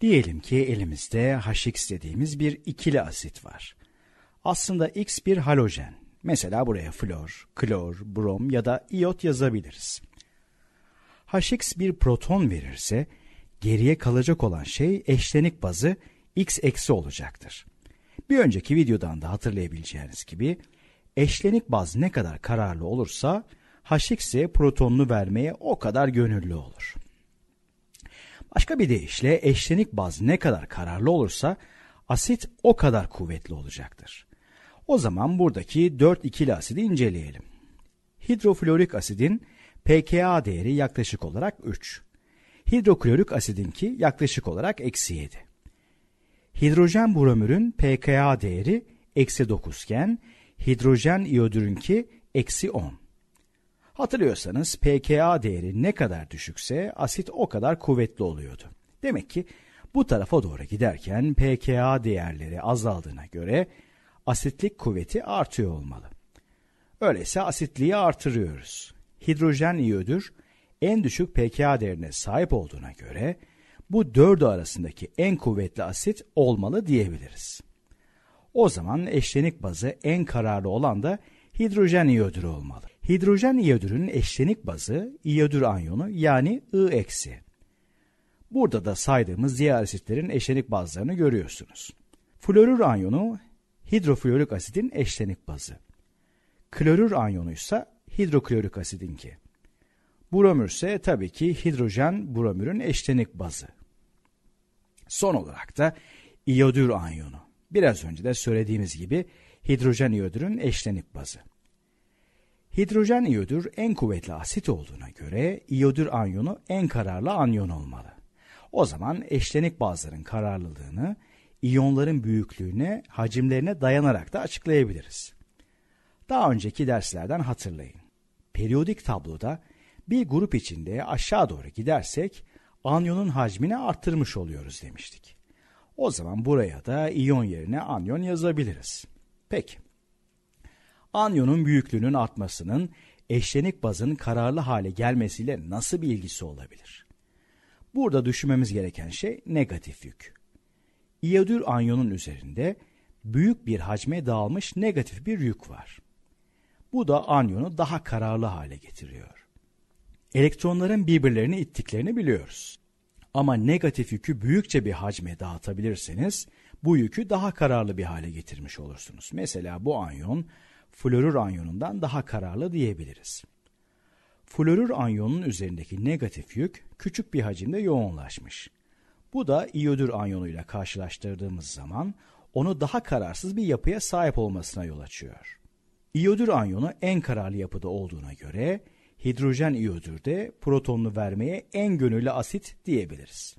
Diyelim ki elimizde HX dediğimiz bir ikili asit var. Aslında X bir halojen. Mesela buraya flor, klor, brom ya da iot yazabiliriz. HX bir proton verirse geriye kalacak olan şey eşlenik bazı X eksi olacaktır. Bir önceki videodan da hatırlayabileceğiniz gibi eşlenik baz ne kadar kararlı olursa HX protonunu vermeye o kadar gönüllü olur. Başka bir deyişle eşlenik baz ne kadar kararlı olursa asit o kadar kuvvetli olacaktır. O zaman buradaki 4 ikili asidi inceleyelim. Hidroflorik asidin pKa değeri yaklaşık olarak 3. Hidroklorik asidinki yaklaşık olarak eksi 7. Hidrojen bromürün pKa değeri eksi 9 iken hidrojen iyodürünki eksi 10. Hatırlıyorsanız pKa değeri ne kadar düşükse asit o kadar kuvvetli oluyordu. Demek ki bu tarafa doğru giderken pKa değerleri azaldığına göre asitlik kuvveti artıyor olmalı. Öyleyse asitliği artırıyoruz. Hidrojen iyodür en düşük pKa değerine sahip olduğuna göre bu dördü arasındaki en kuvvetli asit olmalı diyebiliriz. O zaman eşlenik bazı en kararlı olan da hidrojen iyodürü olmalı. Hidrojen iyodürünün eşlenik bazı iyodür anyonu yani I eksi. Burada da saydığımız diğer asitlerin eşlenik bazlarını görüyorsunuz. Florür anyonu hidroflorik asidin eşlenik bazı. Klorür anyonu ise hidroklorik asidinki. Bromür ise tabii ki hidrojen bromürün eşlenik bazı. Son olarak da iyodür anyonu. Biraz önce de söylediğimiz gibi hidrojen iyodürün eşlenik bazı. Hidrojen iyodür en kuvvetli asit olduğuna göre iyodür anyonu en kararlı anyon olmalı. O zaman eşlenik bazların kararlılığını iyonların büyüklüğüne, hacimlerine dayanarak da açıklayabiliriz. Daha önceki derslerden hatırlayın. Periyodik tabloda bir grup içinde aşağı doğru gidersek anyonun hacmini arttırmış oluyoruz demiştik. O zaman buraya da iyon yerine anyon yazabiliriz. Peki. Anyonun büyüklüğünün artmasının eşlenik bazın kararlı hale gelmesiyle nasıl bir ilgisi olabilir? Burada düşünmemiz gereken şey negatif yük. İyodür anyonun üzerinde büyük bir hacme dağılmış negatif bir yük var. Bu da anyonu daha kararlı hale getiriyor. Elektronların birbirlerini ittiklerini biliyoruz. Ama negatif yükü büyükçe bir hacme dağıtabilirseniz bu yükü daha kararlı bir hale getirmiş olursunuz. Mesela bu anyon florür anyonundan daha kararlı diyebiliriz. Florür anyonunun üzerindeki negatif yük küçük bir hacimde yoğunlaşmış. Bu da iyodür anyonuyla karşılaştırdığımız zaman onu daha kararsız bir yapıya sahip olmasına yol açıyor. İyodür anyonu en kararlı yapıda olduğuna göre hidrojen iyodür de protonunu vermeye en gönüllü asit diyebiliriz.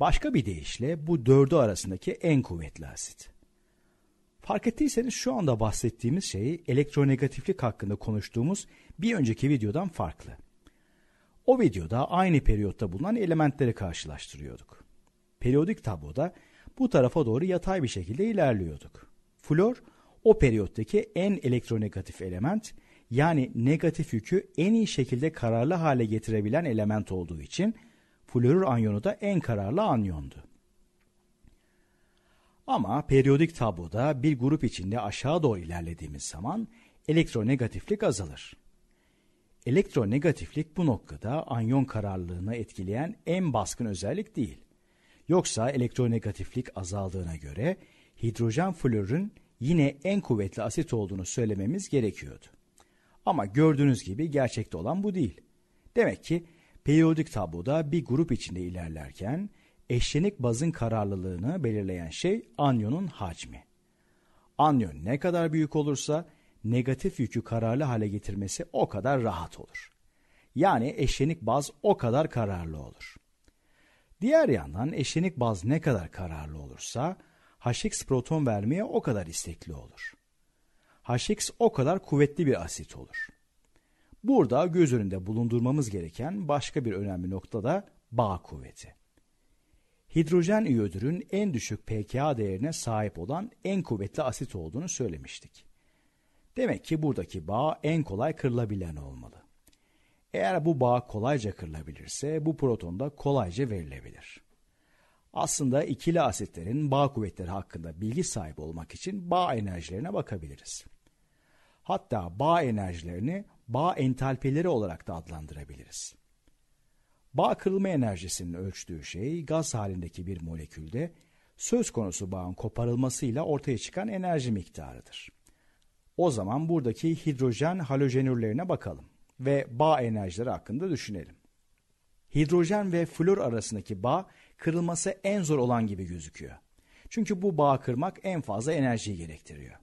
Başka bir deyişle bu dördü arasındaki en kuvvetli asit. Fark ettiyseniz şu anda bahsettiğimiz şey elektronegatiflik hakkında konuştuğumuz bir önceki videodan farklı. O videoda aynı periyotta bulunan elementleri karşılaştırıyorduk. Periyodik tabloda bu tarafa doğru yatay bir şekilde ilerliyorduk. Flor o periyottaki en elektronegatif element yani negatif yükü en iyi şekilde kararlı hale getirebilen element olduğu için florür anyonu da en kararlı anyondu. Ama periyodik tabloda bir grup içinde aşağı doğru ilerlediğimiz zaman elektronegatiflik azalır. Elektronegatiflik bu noktada anyon kararlılığını etkileyen en baskın özellik değil. Yoksa elektronegatiflik azaldığına göre hidrojen florun yine en kuvvetli asit olduğunu söylememiz gerekiyordu. Ama gördüğünüz gibi gerçekte olan bu değil. Demek ki periyodik tabloda bir grup içinde ilerlerken eşlenik bazın kararlılığını belirleyen şey anyonun hacmi. Anyon ne kadar büyük olursa negatif yükü kararlı hale getirmesi o kadar rahat olur. Yani eşlenik baz o kadar kararlı olur. Diğer yandan eşlenik baz ne kadar kararlı olursa Hx proton vermeye o kadar istekli olur. Hx o kadar kuvvetli bir asit olur. Burada göz önünde bulundurmamız gereken başka bir önemli nokta da bağ kuvveti hidrojen iyodürün en düşük pKa değerine sahip olan en kuvvetli asit olduğunu söylemiştik. Demek ki buradaki bağ en kolay kırılabilen olmalı. Eğer bu bağ kolayca kırılabilirse bu proton da kolayca verilebilir. Aslında ikili asitlerin bağ kuvvetleri hakkında bilgi sahibi olmak için bağ enerjilerine bakabiliriz. Hatta bağ enerjilerini bağ entalpileri olarak da adlandırabiliriz. Bağ kırılma enerjisinin ölçtüğü şey gaz halindeki bir molekülde söz konusu bağın koparılmasıyla ortaya çıkan enerji miktarıdır. O zaman buradaki hidrojen halojenürlerine bakalım ve bağ enerjileri hakkında düşünelim. Hidrojen ve flor arasındaki bağ kırılması en zor olan gibi gözüküyor. Çünkü bu bağı kırmak en fazla enerjiyi gerektiriyor.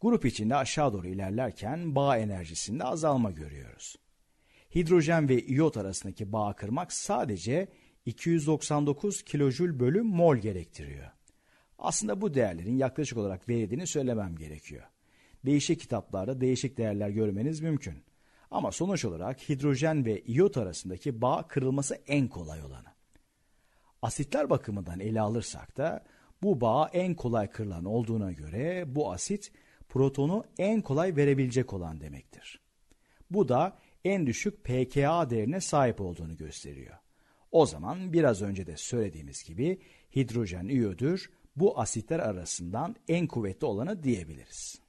Grup içinde aşağı doğru ilerlerken bağ enerjisinde azalma görüyoruz hidrojen ve iyot arasındaki bağı kırmak sadece 299 kilojül bölü mol gerektiriyor. Aslında bu değerlerin yaklaşık olarak verildiğini söylemem gerekiyor. Değişik kitaplarda değişik değerler görmeniz mümkün. Ama sonuç olarak hidrojen ve iyot arasındaki bağ kırılması en kolay olanı. Asitler bakımından ele alırsak da bu bağ en kolay kırılan olduğuna göre bu asit protonu en kolay verebilecek olan demektir. Bu da en düşük pKa değerine sahip olduğunu gösteriyor. O zaman biraz önce de söylediğimiz gibi hidrojen iyodür bu asitler arasından en kuvvetli olanı diyebiliriz.